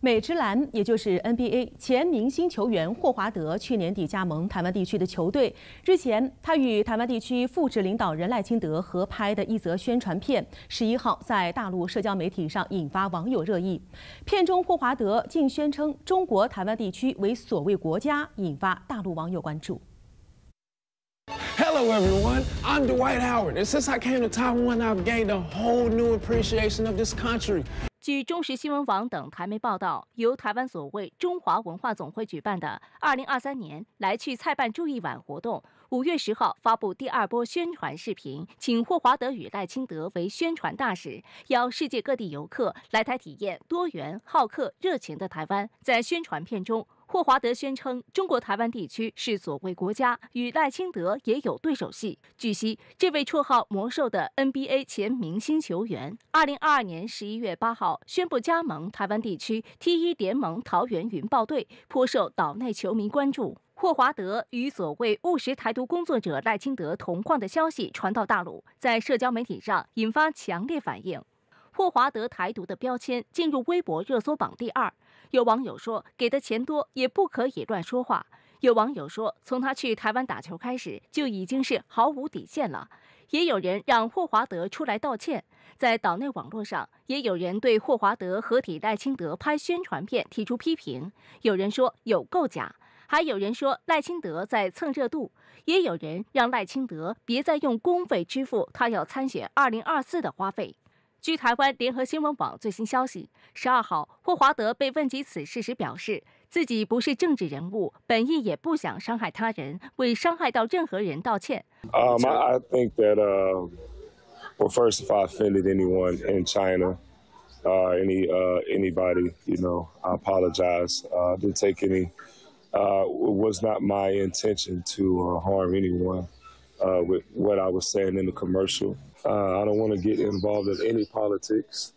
美职篮，也就是 NBA 前明星球员霍华德去年底加盟台湾地区的球队。日前，他与台湾地区副职领导人赖清德合拍的一则宣传片，十一号在大陆社交媒体上引发网友热议。片中，霍华德竟宣称中国台湾地区为所谓国家，引发大陆网友关注。Hello everyone, I'm Dwight Howard. Since I came to Taiwan, I've gained a whole new appreciation of this country. 据中时新闻网等台媒报道，由台湾所谓中华文化总会举办的“二零二三年来去菜办住一晚”活动，五月十号发布第二波宣传视频，请霍华德与赖清德为宣传大使，邀世界各地游客来台体验多元、好客、热情的台湾。在宣传片中。霍华德宣称，中国台湾地区是所谓国家，与赖清德也有对手戏。据悉，这位绰号“魔兽”的 NBA 前明星球员，二零二二年十一月八号宣布加盟台湾地区 T1 联盟桃园云豹队，颇受岛内球迷关注。霍华德与所谓务实台独工作者赖清德同框的消息传到大陆，在社交媒体上引发强烈反应。霍华德“台独”的标签进入微博热搜榜第二。有网友说：“给的钱多也不可以乱说话。”有网友说：“从他去台湾打球开始，就已经是毫无底线了。”也有人让霍华德出来道歉。在岛内网络上，也有人对霍华德合体赖清德拍宣传片提出批评。有人说有构假，还有人说赖清德在蹭热度。也有人让赖清德别再用公费支付他要参选二零二四的花费。据台湾联合新闻网最新消息，十二号，霍华德被问及此事时表示，自己不是政治人物，本意也不想伤害他人，为伤害到任何人道歉。Um, I think that, uh, well, first, if I offended anyone in China, uh, any uh, anybody, you know, I apologize. Uh, didn't take any. Uh, was not my intention to uh, harm anyone uh, with what I was saying in the commercial. Uh, I don't want to get involved in any politics.